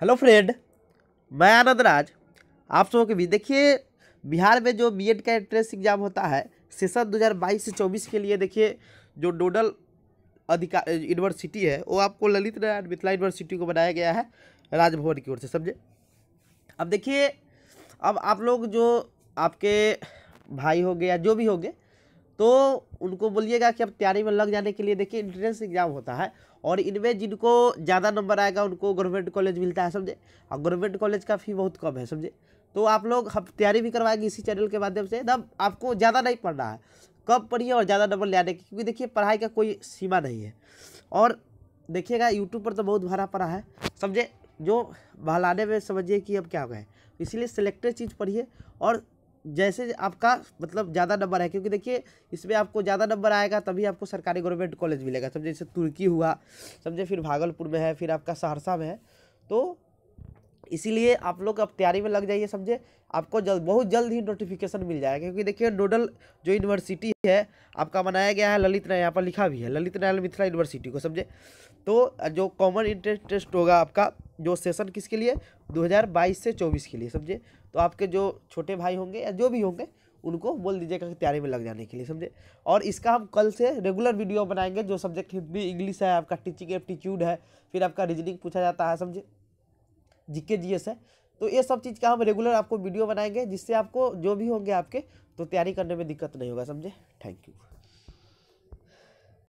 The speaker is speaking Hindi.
हेलो फ्रेंड मैं आनंद राज आप सबों के भी देखिए बिहार में जो बीएड का एंट्रेंस एग्ज़ाम होता है सेशन 2022 से 24 के लिए देखिए जो नोडल अधिकार यूनिवर्सिटी है वो आपको ललित नारायण मिथिला यूनिवर्सिटी को बनाया गया है राजभवन की ओर से समझे अब देखिए अब आप लोग जो आपके भाई हो गए या जो भी हो गए तो उनको बोलिएगा कि अब तैयारी में लग जाने के लिए देखिए इंट्रेंस एग्जाम होता है और इनमें जिनको ज़्यादा नंबर आएगा उनको गवर्नमेंट कॉलेज मिलता है समझे और गवर्नमेंट कॉलेज का फी बहुत कम है समझे तो आप लोग हम तैयारी भी करवाएंगे इसी चैनल के माध्यम से ना आपको ज़्यादा नहीं पढ़ना है कम पढ़िए और ज़्यादा नंबर ले आने की क्योंकि देखिए पढ़ाई का कोई सीमा नहीं है और देखिएगा यूट्यूब पर तो बहुत भरा पड़ा है समझे जो बहलाने में समझिए कि अब क्या हो गए इसीलिए सिलेक्टेड चीज़ पढ़िए और जैसे आपका मतलब ज़्यादा नंबर है क्योंकि देखिए इसमें आपको ज़्यादा नंबर आएगा तभी आपको सरकारी गवर्नमेंट कॉलेज मिलेगा समझे जैसे तुर्की हुआ समझे फिर भागलपुर में है फिर आपका सहरसा में है तो इसीलिए आप लोग अब तैयारी में लग जाइए समझे आपको जल्द बहुत जल्द ही नोटिफिकेशन मिल जाएगा क्योंकि देखिए नोडल जो यूनिवर्सिटी है आपका बनाया गया है ललित नारायण यहाँ पर लिखा भी है ललित नारायण मिथिला यूनिवर्सिटी को समझे तो जो कॉमन इंट्रेंस टेस्ट होगा आपका जो सेशन किसके लिए 2022 से 24 के लिए समझे तो आपके जो छोटे भाई होंगे या जो भी होंगे उनको बोल दीजिएगा कि तैयारी में लग जाने के लिए समझे और इसका हम कल से रेगुलर वीडियो बनाएंगे जो सब्जेक्ट हिंदी इंग्लिश है आपका टीचिंग एप्टीट्यूड है फिर आपका रीजनिंग पूछा जाता है समझे जीके जीएस है तो ये सब चीज़ का हम रेगुलर आपको वीडियो बनाएंगे जिससे आपको जो भी होंगे आपके तो तैयारी करने में दिक्कत नहीं होगा समझे थैंक यू